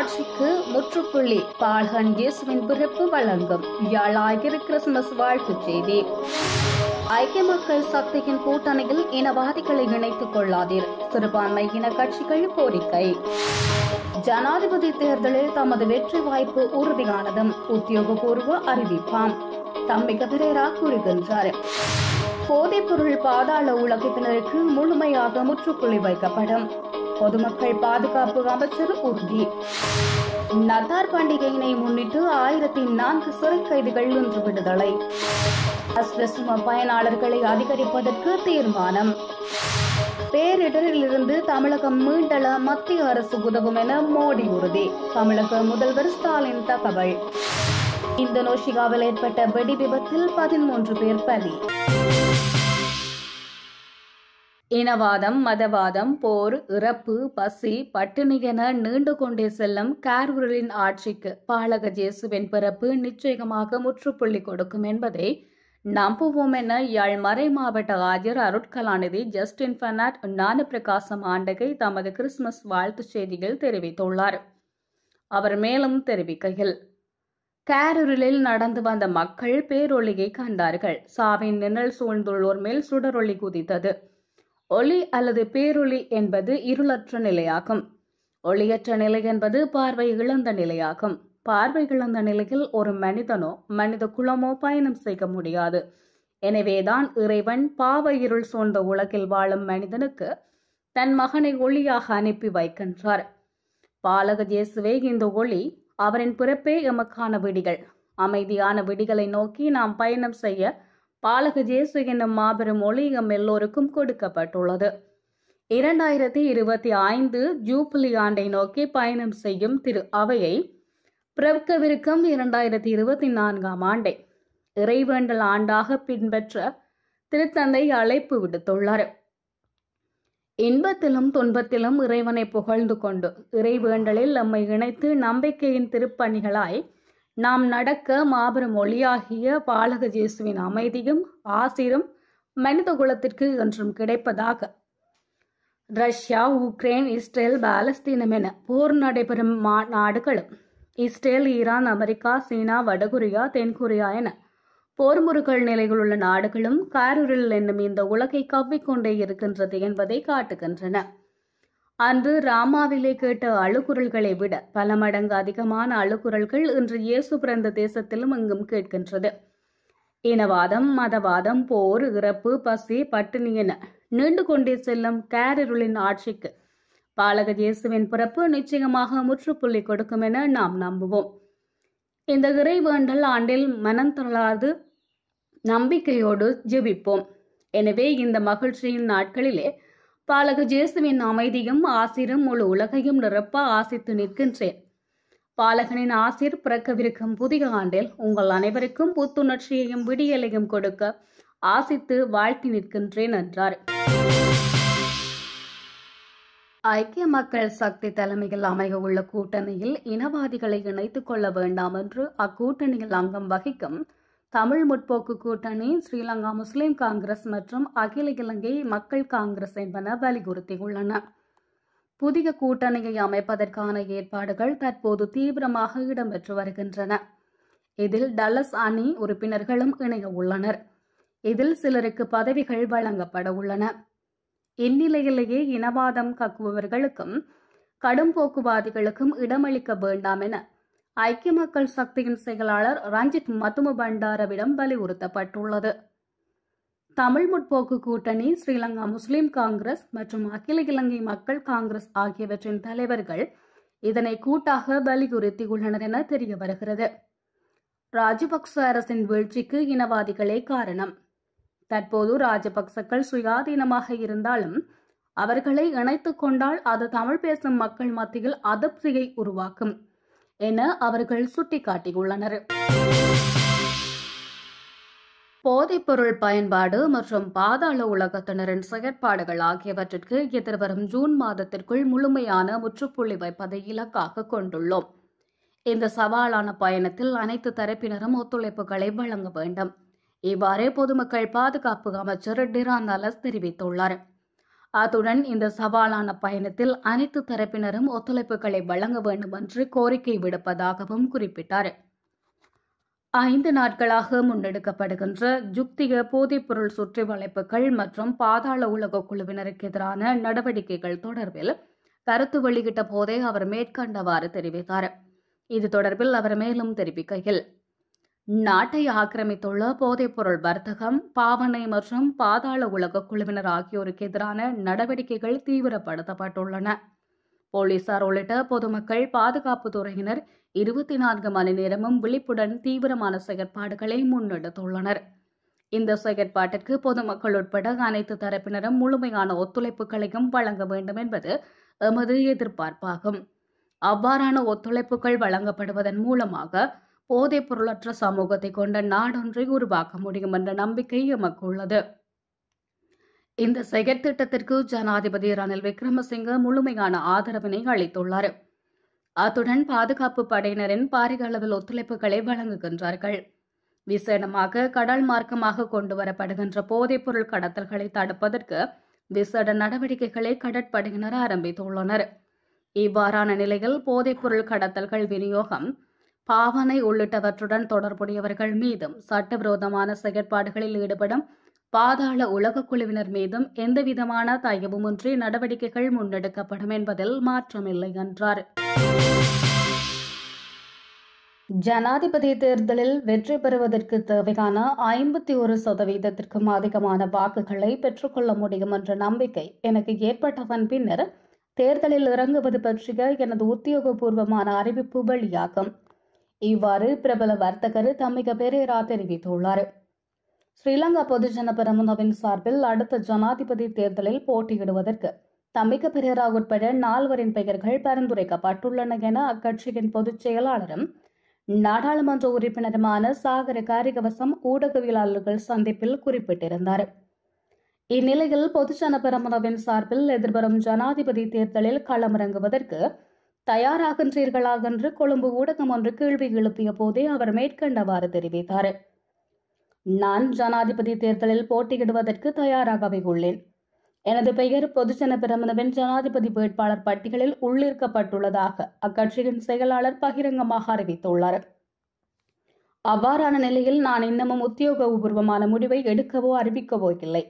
ஆட்சிக்கு முற்றுப்புள்ளி பால்கன் இயேசுவின் பிறப்பு வழங்கும் வியாழாயிரு கிறிஸ்துமஸ் வாழ்த்து செய்தி ஐக்கிய மக்கள் சக்தியின் கூட்டணியில் இனவாதிகளை இணைத்துக் கொள்ளாதீர் சிறுபான்மை இன கட்சிகள் கோரிக்கை ஜனாதிபதி தேர்தலில் தமது வெற்றி வாய்ப்பு உறுதியானதும் உத்தியோகபூர்வ அறிவிப்பாம் தம்பிக பிரேரா கூறுகின்றார் போதைப்பொருள் பாதாள உலகத்தினருக்கு முழுமையாக முற்றுப்புள்ளி வைக்கப்படும் பொதுமக்கள் பாதுகாப்பு அமைச்சர் உறுதி நத்தார் பண்டிகையினை முன்னிட்டு ஆயிரத்தி நான்கு சிறை கைதிகள் இன்று விடுதலை அஸ்வசும பயனாளர்களை அதிகரிப்பதற்கு தீர்மானம் பேரிடரிலிருந்து தமிழகம் மீண்டள மத்திய அரசு உதவும் என மோடி உறுதி தமிழக முதல்வர் ஸ்டாலின் தகவல் இந்தோனேஷியாவில் ஏற்பட்ட வெடி விபத்தில் பதிமூன்று பேர் பலி இனவாதம் மதவாதம் போர் இறப்பு பசி பட்டினிகன நீண்டு கொண்டே செல்லும் கார்வுரலின் ஆட்சிக்கு பாலக ஜேசுவின் பிறப்பு நிச்சயமாக முற்றுப்புள்ளி கொடுக்கும் என்பதை நம்புவோம் என யாழ் மறை மாவட்ட ஆஜர் அருட்கலாநிதி ஜஸ்டின் ஃபனாட் ஞானப்பிரகாசம் ஆண்டகை தமது கிறிஸ்துமஸ் வாழ்த்துச் செய்தியில் தெரிவித்துள்ளார் அவர் மேலும் தெரிவிக்கையில் கேரூரிலில் நடந்து வந்த மக்கள் பேரொழியை கண்டார்கள் சாவின் நிழல் சூழ்ந்துள்ளோர் மேல் சுடரொளி குதித்தது ஒளி அல்லது பேரொளி என்பது இருளற்ற நிலையாகும் ஒளியற்ற நிலை என்பது பார்வை இழந்த நிலையாகும் பார்வை இழந்த நிலையில் ஒரு மனிதனோ மனித குலமோ பயணம் செய்ய முடியாது எனவேதான் இறைவன் பாவ இருள் சூழ்ந்த உலகில் வாழும் மனிதனுக்கு தன் மகனை ஒளியாக அனுப்பி வைக்கின்றார் பாலக இயேசுவே இந்த ஒளி அவரின் பிறப்பே எமக்கான விடிகள் அமைதியான விடிகளை நோக்கி நாம் பயணம் செய்ய பாலக ஜேசு என்னும் மாபெரும் ஒளியம் எல்லோருக்கும் கொடுக்கப்பட்டுள்ளது இரண்டாயிரத்தி இருபத்தி ஐந்து ஜூப்ளி ஆண்டை நோக்கி பயணம் செய்யும் திரு அவையை பிறக்கவிருக்கும் இரண்டாயிரத்தி இருபத்தி நான்காம் ஆண்டை இறைவேண்டல் ஆண்டாக பின்பற்ற திருத்தந்தை அழைப்பு விடுத்துள்ளார் இன்பத்திலும் துன்பத்திலும் இறைவனை புகழ்ந்து கொண்டு இறைவேண்டலில் நம்மை இணைத்து நம்பிக்கையின் திருப்பணிகளாய் நாம் நடக்க மாபெரும் ஒளியாகிய பாலக ஜேசுவின் அமைதியும் ஆசிரும் மனித குலத்திற்கு என்றும் கிடைப்பதாக ரஷ்யா உக்ரைன் இஸ்ரேல் பாலஸ்தீனம் என போர் நடைபெறும் நாடுகளும் இஸ்ரேல் ஈரான் அமெரிக்கா சீனா வடகொரியா தென்கொரியா என போர்முறுகள் நிலைகள் உள்ள நாடுகளும் காரூரில் என்னும் இந்த உலகை கவ்விக்கொண்டே இருக்கின்றது என்பதை காட்டுகின்றன அன்று ராமாவிலே கேட்ட அழுக்குரல்களை விட பல மடங்கு அதிகமான அழுக்குரல்கள் இன்று இயேசு பிறந்த தேசத்திலும் இங்கும் கேட்கின்றது இனவாதம் மதவாதம் போர் இறப்பு பசி பட்டினி என நீண்டு கொண்டே செல்லும் கேரருளின் ஆட்சிக்கு பாலக இயேசுவின் பிறப்பு நிச்சயமாக முற்றுப்புள்ளி கொடுக்கும் என நாம் நம்புவோம் இந்த இறை வேண்டல் ஆண்டில் மனம் நம்பிக்கையோடு ஜெபிப்போம் எனவே இந்த மகிழ்ச்சியின் நாட்களிலே பாலக ஜேசுவின் அமைதியும் ஆசிரும் முழு உலகையும் நிரப்ப ஆசித்து நிற்கின்றேன் பாலகனின் ஆசிர் பிறக்கவிருக்கும் புதிய ஆண்டில் உங்கள் அனைவருக்கும் புத்துணர்ச்சியையும் விடியலையும் கொடுக்க ஆசித்து வாழ்த்தி நிற்கின்றேன் என்றார் ஐக்கிய மக்கள் சக்தி தலைமையில் அமைய உள்ள கூட்டணியில் இனவாதிகளை இணைத்துக் கொள்ள வேண்டாம் என்று அக்கூட்டணியில் அங்கம் வகிக்கும் தமிழ் முற்போக்கு கூட்டணி ஸ்ரீலங்கா முஸ்லிம் காங்கிரஸ் மற்றும் அகில இலங்கை மக்கள் காங்கிரஸ் என்பன வலியுறுத்தியுள்ளன புதிய கூட்டணியை அமைப்பதற்கான ஏற்பாடுகள் தற்போது தீவிரமாக இடம்பெற்று வருகின்றன இதில் டலஸ் அணி உறுப்பினர்களும் இணைய உள்ளனர் இதில் சிலருக்கு பதவிகள் வழங்கப்பட உள்ளன இந்நிலையிலேயே இனவாதம் கக்குபவர்களுக்கும் கடும் போக்குவாதிகளுக்கும் இடமளிக்க வேண்டாம் என ஐக்கிய மக்கள் சக்தியின் செயலாளர் ரஞ்சித் மத்தும பண்டாரவிடம் வலியுறுத்தப்பட்டுள்ளது தமிழ் முற்போக்கு கூட்டணி ஸ்ரீலங்கா முஸ்லிம் காங்கிரஸ் மற்றும் அகில இலங்கை மக்கள் காங்கிரஸ் ஆகியவற்றின் தலைவர்கள் இதனை கூட்டாக வலியுறுத்தியுள்ளனர் என தெரிய வருகிறது ராஜபக்ச அரசின் வீழ்ச்சிக்கு இனவாதிகளே காரணம் தற்போது ராஜபக்சக்கள் சுயாதீனமாக இருந்தாலும் அவர்களை இணைத்துக் கொண்டால் அது தமிழ் பேசும் மக்கள் மத்தியில் அதிருப்தியை உருவாக்கும் என அவர்கள் சுட்டிக்காட்டியுள்ளனர் போதைப்பொருள் பயன்பாடு மற்றும் பாதாள உலகத்தினரின் செயற்பாடுகள் ஆகியவற்றிற்கு எதிர்வரும் ஜூன் மாதத்திற்குள் முழுமையான முற்றுப்புள்ளி வைப்பதை இலக்காக கொண்டுள்ளோம் இந்த சவாலான பயணத்தில் அனைத்து தரப்பினரும் ஒத்துழைப்புகளை வழங்க வேண்டும் இவ்வாறு பொதுமக்கள் பாதுகாப்பு அமைச்சர் டிரான் அலஸ் தெரிவித்துள்ளார் அத்துடன் இந்த சவாலான பயணத்தில் அனைத்து தரப்பினரும் ஒத்துழைப்புகளை வழங்க வேண்டும் என்று கோரிக்கை விடுப்பதாகவும் குறிப்பிட்டார் ஐந்து நாட்களாக முன்னெடுக்கப்படுகின்ற ஜுக்திக போதைப்பொருள் சுற்றி வளைப்புகள் மற்றும் பாதாள உலக குழுவினருக்கு எதிரான நடவடிக்கைகள் தொடர்பில் கருத்து வெளியிட்ட போதே அவர் மேற்கண்டவாறு தெரிவித்தார் இது தொடர்பில் அவர் மேலும் தெரிவிக்கையில் நாட்டை ஆக்கிரமித்துள்ள போதைப்பொருள் வர்த்தகம் பாவனை மற்றும் பாதாள உலக குழுவினர் ஆகியோருக்கு எதிரான நடவடிக்கைகள் தீவிரப்படுத்தப்பட்டுள்ளன போலீசார் உள்ளிட்ட பொதுமக்கள் பாதுகாப்பு துறையினர் இருபத்தி நான்கு மணி நேரமும் விழிப்புடன் தீவிரமான செயற்பாடுகளை முன்னெடுத்துள்ளனர் இந்த செயற்பாட்டிற்கு பொதுமக்கள் உட்பட அனைத்து தரப்பினரும் முழுமையான ஒத்துழைப்புகளையும் வழங்க வேண்டும் என்பது எமது எதிர்பார்ப்பாகும் அவ்வாறான ஒத்துழைப்புகள் வழங்கப்படுவதன் மூலமாக போதை பொருளற்ற சமூகத்தை கொண்ட நாடொன்றை உருவாக்க முடியும் என்ற நம்பிக்கை எமக்கு உள்ளது இந்த செயற்திட்டத்திற்கு ஜனாதிபதி ரணில் விக்ரமசிங்க முழுமையான ஆதரவினை அளித்துள்ளார் அத்துடன் பாதுகாப்பு படையினரின் பாரிய அளவில் ஒத்துழைப்புகளை வழங்குகின்றார்கள் விசேடமாக கடல் மார்க்கமாக கொண்டு வரப்படுகின்ற போதைப் பொருள் கடத்தல்களை தடுப்பதற்கு விசேட நடவடிக்கைகளை கடற்படையினர் ஆரம்பித்துள்ளனர் இவ்வாறான நிலையில் போதைப் பொருள் கடத்தல்கள் விநியோகம் பாவனை உள்ளிட்டவற்றுடன் தொடர்புடையவர்கள் மீதும் சட்டவிரோதமான செயற்பாடுகளில் ஈடுபடும் பாதாள உலக குழுவினர் மீதும் எந்தவிதமான தயவுமின்றி நடவடிக்கைகள் முன்னெடுக்கப்படும் என்பதில் மாற்றமில்லை என்றார் ஜனாதிபதி தேர்தலில் வெற்றி பெறுவதற்கு தேவையான ஐம்பத்தி ஒரு சதவீதத்திற்கும் அதிகமான வாக்குகளை பெற்றுக்கொள்ள முடியும் என்ற நம்பிக்கை எனக்கு ஏற்பட்டவன் பின்னர் தேர்தலில் இறங்குவது பற்றிய எனது உத்தியோகபூர்வமான அறிவிப்பு வெளியாகும் இவ்வாறு பிரபல வர்த்தகர் தமிக பெரேரா தெரிவித்துள்ளார் ஸ்ரீலங்கா பொதுஜன பெரமுனவின் சார்பில் அடுத்த ஜனாதிபதி தேர்தலில் போட்டியிடுவதற்கு தமிக பெரேரா உட்பட நால்வரின் பெயர்கள் பரிந்துரைக்கப்பட்டுள்ளன என அக்கட்சியின் பொதுச் செயலாளரும் நாடாளுமன்ற உறுப்பினருமான சாகர காரிகவசம் ஊடகவியலாளர்கள் சந்திப்பில் குறிப்பிட்டிருந்தார் இந்நிலையில் பொதுஜன பெரமுனவின் சார்பில் எதிர்வரும் ஜனாதிபதி தேர்தலில் களமிறங்குவதற்கு தயாராகின்றீர்களா என்று கொழும்பு ஊடகம் ஒன்று கேள்வி எழுப்பிய போதே அவர் மேற்கண்டவாறு தெரிவித்தார் நான் ஜனாதிபதி தேர்தலில் போட்டியிடுவதற்கு தயாராகவே உள்ளேன் எனது பெயர் பொதுஜன பிரமணவின் ஜனாதிபதி வேட்பாளர் பட்டியலில் உள்ளிருக்கப்பட்டுள்ளதாக அக்கட்சியின் செயலாளர் பகிரங்கமாக அறிவித்துள்ளார் அவ்வாறான நிலையில் நான் இன்னமும் உத்தியோகபூர்வமான முடிவை எடுக்கவோ அறிவிக்கவோ இல்லை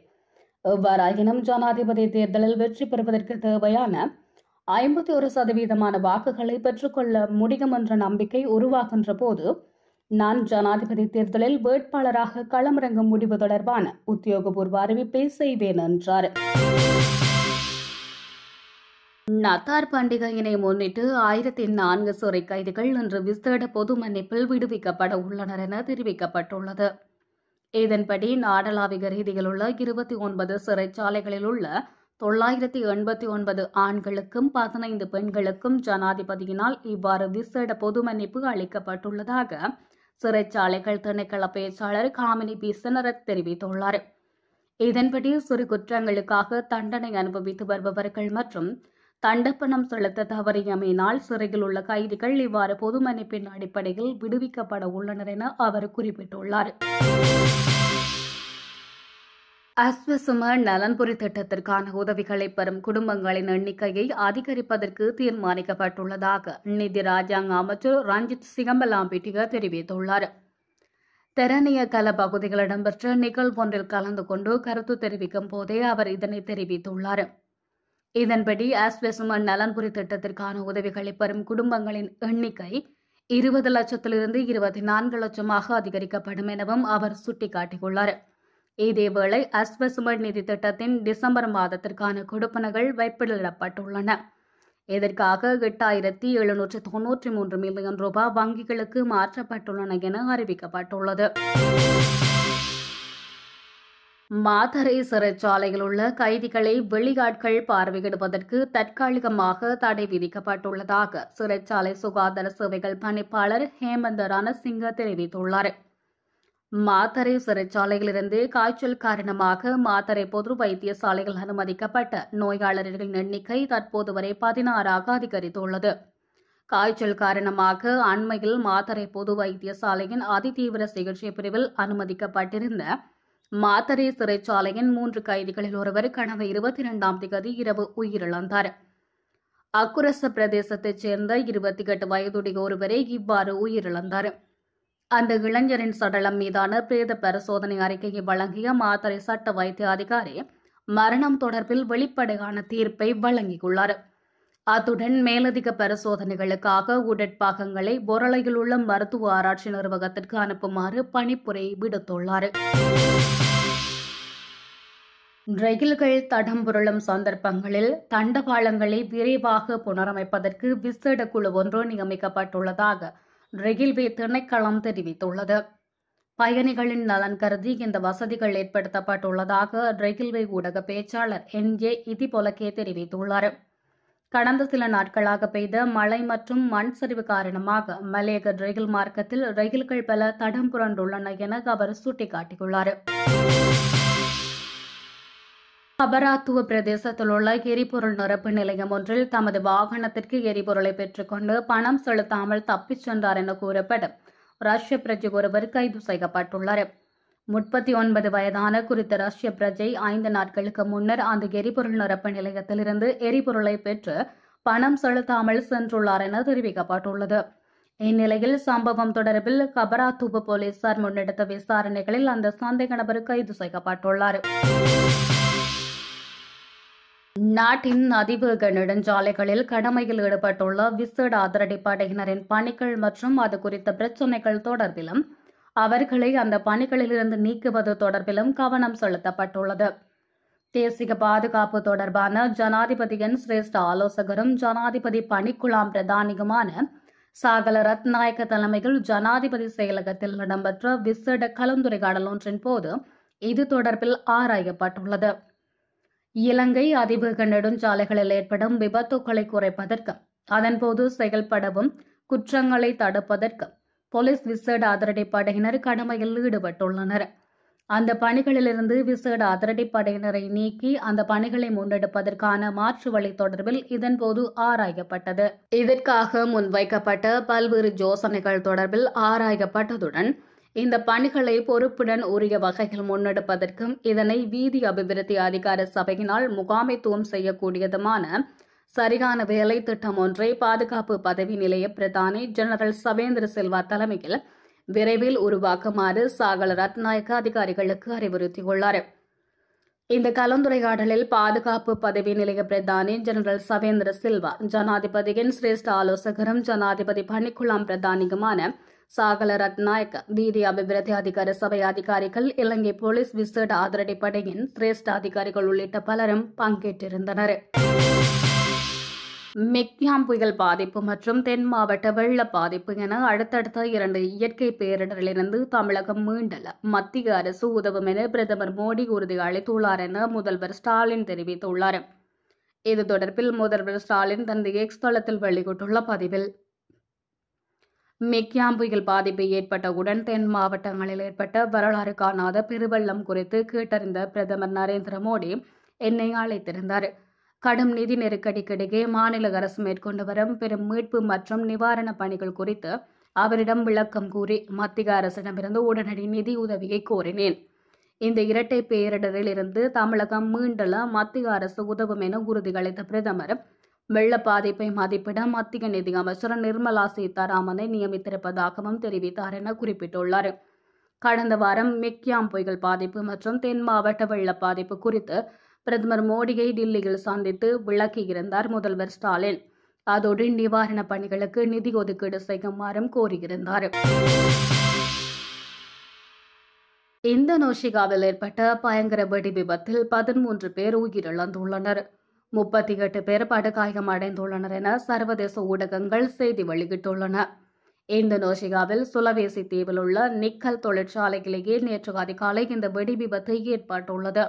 எவ்வாறாயினும் ஜனாதிபதி தேர்தலில் வெற்றி பெறுவதற்கு தேவையான ஐம்பத்தி ஒரு சதவீதமான வாக்குகளை பெற்றுக்கொள்ள முடியும் என்ற நம்பிக்கை உருவாகின்ற போது நான் ஜனாதிபதி தேர்தலில் வேட்பாளராக களமிறங்கும் முடிவு தொடர்பான உத்தியோகபூர்வ அறிவிப்பை செய்வேன் என்றார் நத்தார் பண்டிகையினை முன்னிட்டு ஆயிரத்தி நான்கு சிறை கைதிகள் இன்று விசேட பொது மன்னிப்பில் விடுவிக்கப்பட உள்ளனர் என தெரிவிக்கப்பட்டுள்ளது இதன்படி நாடளாவிக ரீதியில் உள்ள இருபத்தி ஒன்பது சிறைச்சாலைகளில் உள்ள தொள்ளாயிரத்தி எண்பத்தி ஒன்பது ஆண்களுக்கும் பதினைந்து பெண்களுக்கும் ஜனாதிபதியினால் இவ்வாறு விசேட பொது மன்னிப்பு அளிக்கப்பட்டுள்ளதாக சிறைச்சாலைகள் திணைக்கள பேச்சாளர் காமினி பி சனரத் தெரிவித்துள்ளார் இதன்படி சிறு குற்றங்களுக்காக தண்டனை அனுபவித்து வருபவர்கள் மற்றும் தண்டப்பணம் செலுத்த தவறியமையினால் சிறையில் உள்ள கைதிகள் இவ்வாறு பொது மன்னிப்பின் அடிப்படையில் விடுவிக்கப்பட உள்ளனர் என அவர் குறிப்பிட்டுள்ளார் அஸ்வசும நலன்புரி திட்டத்திற்கான உதவிகளை பெறும் குடும்பங்களின் எண்ணிக்கையை அதிகரிப்பதற்கு தீர்மானிக்கப்பட்டுள்ளதாக நிதி ராஜாங்க அமைச்சர் ரஞ்சித் சிகம்பலாம்பிட்டிக தெரிவித்துள்ளார் தெரணிய கல பகுதியில் இடம்பெற்ற ஒன்றில் கலந்து கொண்டு கருத்து தெரிவிக்கும் போதே அவர் இதனை தெரிவித்துள்ளார் இதன்படி அஸ்வசும நலன்புரி திட்டத்திற்கான உதவிகளை பெறும் குடும்பங்களின் எண்ணிக்கை இருபது லட்சத்திலிருந்து இருபத்தி நான்கு லட்சமாக அதிகரிக்கப்படும் எனவும் அவர் சுட்டிக்காட்டியுள்ளார் இதேவேளை சுமர் நிதி திட்டத்தின் டிசம்பர் மாதத்திற்கான கொடுப்பனகள் வைப்பிடப்பட்டுள்ளன இதற்காக எட்டாயிரத்தி எழுநூற்று தொன்னூற்றி மூன்று மில்லியன் ரூபாய் வங்கிகளுக்கு மாற்றப்பட்டுள்ளன என அறிவிக்கப்பட்டுள்ளது மாதரை சிறைச்சாலையில் உள்ள கைதிகளை வெளியாட்கள் பார்வையிடுவதற்கு தற்காலிகமாக தடை விதிக்கப்பட்டுள்ளதாக சிறைச்சாலை சுகாதார சேவைகள் பணிப்பாளர் ஹேமந்த ரணசிங்க தெரிவித்துள்ளார் மாத்தரை சிறைச்சாலையிலிருந்து காய்ச்சல் காரணமாக மாத்தரை பொது வைத்தியசாலைகள் அனுமதிக்கப்பட்ட நோயாளர்களின் எண்ணிக்கை தற்போது வரை பதினாறாக அதிகரித்துள்ளது காய்ச்சல் காரணமாக அண்மையில் மாத்தரை பொது வைத்தியசாலையின் அதிதீவிர சிகிச்சை பிரிவில் அனுமதிக்கப்பட்டிருந்த மாத்தரை சிறைச்சாலையின் மூன்று கைதிகளில் ஒருவர் கடந்த இருபத்தி இரண்டாம் தேதி இரவு உயிரிழந்தார் அக்குரச பிரதேசத்தைச் சேர்ந்த இருபத்தி எட்டு வயதுடைய ஒருவரே இவ்வாறு உயிரிழந்தார் அந்த இளைஞரின் சடலம் மீதான பிரேத பரிசோதனை அறிக்கையை வழங்கிய மாத்தறை சட்ட வைத்திய அதிகாரி மரணம் தொடர்பில் வெளிப்படையான தீர்ப்பை வழங்கியுள்ளார் அத்துடன் மேலதிக பரிசோதனைகளுக்காக உடற்பாகங்களை பொரளையில் உள்ள மருத்துவ ஆராய்ச்சி நிறுவகத்திற்கு அனுப்புமாறு பணிப்புரை விடுத்துள்ளார் ரயில்கள் தடம் புரளும் சந்தர்ப்பங்களில் தண்டவாளங்களை விரைவாக புனரமைப்பதற்கு விசேட குழு ஒன்று நியமிக்கப்பட்டுள்ளதாக ரெயில்வே திணைக்களம் தெரிவித்துள்ளது பயணிகளின் நலன் கருதி இந்த வசதிகள் ஏற்படுத்தப்பட்டுள்ளதாக ரெயில்வே ஊடக பேச்சாளர் என் ஏ இதிபொலக்கே தெரிவித்துள்ளார் கடந்த சில நாட்களாக பெய்த மழை மற்றும் மண் சரிவு காரணமாக மலேக ரயில் மார்க்கத்தில் ரயில்கள் பல தடம் புரண்டுள்ளன என அவர் சுட்டிக்காட்டியுள்ளார் அபராத்துவ பிரதேசத்தில் உள்ள எரிபொருள் நிரப்பு நிலையம் ஒன்றில் தமது வாகனத்திற்கு எரிபொருளை பெற்றுக்கொண்டு பணம் செலுத்தாமல் தப்பிச் சென்றார் என கூறப்படும் ரஷ்ய பிரஜை ஒருவர் கைது செய்யப்பட்டுள்ளார் முப்பத்தி ஒன்பது வயதான குறித்த ரஷ்ய பிரஜை ஐந்து நாட்களுக்கு முன்னர் அந்த எரிபொருள் நிரப்பு நிலையத்திலிருந்து எரிபொருளை பெற்று பணம் செலுத்தாமல் சென்றுள்ளார் என தெரிவிக்கப்பட்டுள்ளது இந்நிலையில் சம்பவம் தொடர்பில் கபராத்தூபு போலீசார் முன்னெடுத்த விசாரணைகளில் அந்த சந்தேக நபர் கைது செய்யப்பட்டுள்ளார் நாட்டின் அதிவேக நெடுஞ்சாலைகளில் கடமையில் ஈடுபட்டுள்ள விசேட அதிரடி படையினரின் பணிகள் மற்றும் அது குறித்த பிரச்சினைகள் தொடர்பிலும் அவர்களை அந்த பணிகளிலிருந்து நீக்குவது தொடர்பிலும் கவனம் செலுத்தப்பட்டுள்ளது தேசிய பாதுகாப்பு தொடர்பான ஜனாதிபதியின் சிரேஷ்ட ஆலோசகரும் ஜனாதிபதி பணிக்குழாம் பிரதானியுமான சாகல ரத்நாயக்க தலைமையில் ஜனாதிபதி செயலகத்தில் இடம்பெற்ற விசேட கலந்துரையாடல் ஒன்றின் போது இது தொடர்பில் ஆராயப்பட்டுள்ளது இலங்கை அதிவேக நெடுஞ்சாலைகளில் ஏற்படும் விபத்துக்களை குறைப்பதற்கு அதன்போது செயல்படவும் குற்றங்களை தடுப்பதற்கு போலீஸ் விசேட அதிரடி படையினர் கடமையில் ஈடுபட்டுள்ளனர் அந்த பணிகளிலிருந்து விசேட அதிரடி படையினரை நீக்கி அந்த பணிகளை முன்னெடுப்பதற்கான மாற்று வழி தொடர்பில் இதன்போது ஆராயப்பட்டது இதற்காக முன்வைக்கப்பட்ட பல்வேறு யோசனைகள் தொடர்பில் ஆராயப்பட்டதுடன் இந்த பணிகளை பொறுப்புடன் உரிய வகையில் முன்னெடுப்பதற்கும் இதனை வீதி அபிவிருத்தி அதிகார சபையினால் முகாமைத்துவம் செய்யக்கூடியதுமான சரியான வேலை திட்டம் ஒன்றை பாதுகாப்பு பதவி நிலைய பிரதானி ஜெனரல் சவேந்திர செல்வா தலைமையில் விரைவில் உருவாக்குமாறு சாகல ரத்நாயக்க அதிகாரிகளுக்கு அறிவுறுத்தியுள்ளார் இந்த கலந்துரையாடலில் பாதுகாப்பு பதவி நிலைய பிரதானி ஜெனரல் சவேந்திர சில்வா ஜனாதிபதியின் சிரேஷ்ட ஆலோசகரும் ஜனாதிபதி பணிக்குளாம் பிரதானியுமான சாகல ರತ್ನಾಯಕ வீதி அபிவிருத்தி அதிகார சபை அதிகாரிகள் இலங்கை போலீஸ் விசேட படையின் சிரேஷ்ட அதிகாரிகள் உள்ளிட்ட பலரும் பங்கேற்றிருந்தனர் மெக்யாம் புயல் பாதிப்பு மற்றும் தென் மாவட்ட வெள்ள பாதிப்பு என அடுத்தடுத்த இரண்டு இயற்கை பேரிடரிலிருந்து தமிழகம் மீண்டல மத்திய அரசு உதவும் என பிரதமர் மோடி உறுதி அளித்துள்ளார் என முதல்வர் ஸ்டாலின் தெரிவித்துள்ளார் இது தொடர்பில் முதல்வர் ஸ்டாலின் தனது எக்ஸ் தளத்தில் வெளியிட்டுள்ள பதிவில் மெக்யாம்புயல் பாதிப்பு ஏற்பட்டவுடன் தென் மாவட்டங்களில் ஏற்பட்ட வரலாறு காணாத பெருவெள்ளம் குறித்து கேட்டறிந்த பிரதமர் நரேந்திர மோடி என்னை அழைத்திருந்தார் கடும் நிதி இடையே மாநில அரசு மேற்கொண்டு வரும் பெரும் மீட்பு மற்றும் நிவாரணப் பணிகள் குறித்து அவரிடம் விளக்கம் கூறி மத்திய அரசிடமிருந்து உடனடி நிதி உதவியை கோரினேன் இந்த இரட்டை பேரிடரில் இருந்து தமிழகம் மீண்டல மத்திய அரசு உதவும் என உறுதியளித்த பிரதமர் வெள்ள பாதிப்பை மதிப்பிட மத்திய நிதி நிர்மலா சீதாராமனை நியமித்திருப்பதாகவும் தெரிவித்தார் என குறிப்பிட்டுள்ளார் கடந்த வாரம் மெக்யாம் புயல் பாதிப்பு மற்றும் தென் மாவட்ட வெள்ள பாதிப்பு குறித்து பிரதமர் மோடியை டில்லியில் சந்தித்து விளக்கியிருந்தார் முதல்வர் ஸ்டாலின் அதோடு நிவாரணப் பணிகளுக்கு நிதி ஒதுக்கீடு செய்யுமாறும் கோரியிருந்தார் இந்தோனேஷியாவில் ஏற்பட்ட பயங்கர வெடி விபத்தில் பதிமூன்று பேர் உயிரிழந்துள்ளனர் முப்பத்தி எட்டு பேர் படுகாயம் அடைந்துள்ளனர் என சர்வதேச ஊடகங்கள் செய்தி வெளியிட்டுள்ளன இந்தோனேஷியாவில் சுலவேசி தீவில் உள்ள நிக்கல் தொழிற்சாலையிலேயே நேற்று அதிகாலை இந்த வெடி விபத்து ஏற்பட்டுள்ளது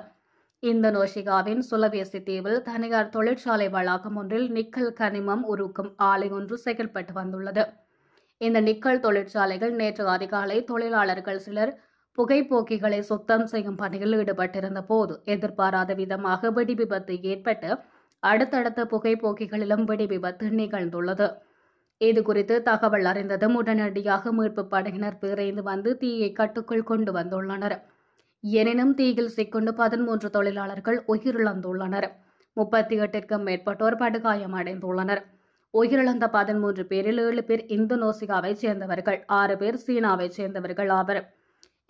இந்தோனேஷியாவின் சுலவேசி தீவில் தனியார் தொழிற்சாலை வளாகம் ஒன்றில் நிக்கல் கனிமம் உருக்கும் ஆலை ஒன்று செயல்பட்டு வந்துள்ளது இந்த நிக்கல் தொழிற்சாலைகள் நேற்று அதிகாலை தொழிலாளர்கள் சிலர் புகைப்போக்கிகளை சுத்தம் செய்யும் பணியில் ஈடுபட்டிருந்த போது எதிர்பாராத விதமாக வெடி விபத்து ஏற்பட்டு அடுத்தடுத்த புகைப்போக்கிகளிலும் வெடி விபத்து நிகழ்ந்துள்ளது இதுகுறித்து தகவல் அறிந்ததும் உடனடியாக மீட்பு படையினர் விரைந்து வந்து தீயை கட்டுக்குள் கொண்டு வந்துள்ளனர் எனினும் தீயில் சிக்கொண்டு பதிமூன்று தொழிலாளர்கள் உயிரிழந்துள்ளனர் முப்பத்தி எட்டிற்கும் மேற்பட்டோர் படுகாயம் அடைந்துள்ளனர் உயிரிழந்த பதிமூன்று பேரில் ஏழு பேர் இந்தோனேசியாவைச் சேர்ந்தவர்கள் ஆறு பேர் சீனாவைச் சேர்ந்தவர்கள் ஆவர்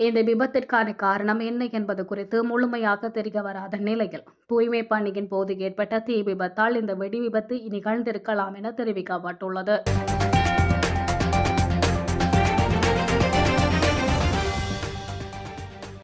இந்த விபத்திற்கான காரணம் என்ன என்பது குறித்து முழுமையாக தெரிய வராத நிலையில் தூய்மை பணியின் போது ஏற்பட்ட தீ விபத்தால் இந்த வெடி விபத்து நிகழ்ந்திருக்கலாம் என தெரிவிக்கப்பட்டுள்ளது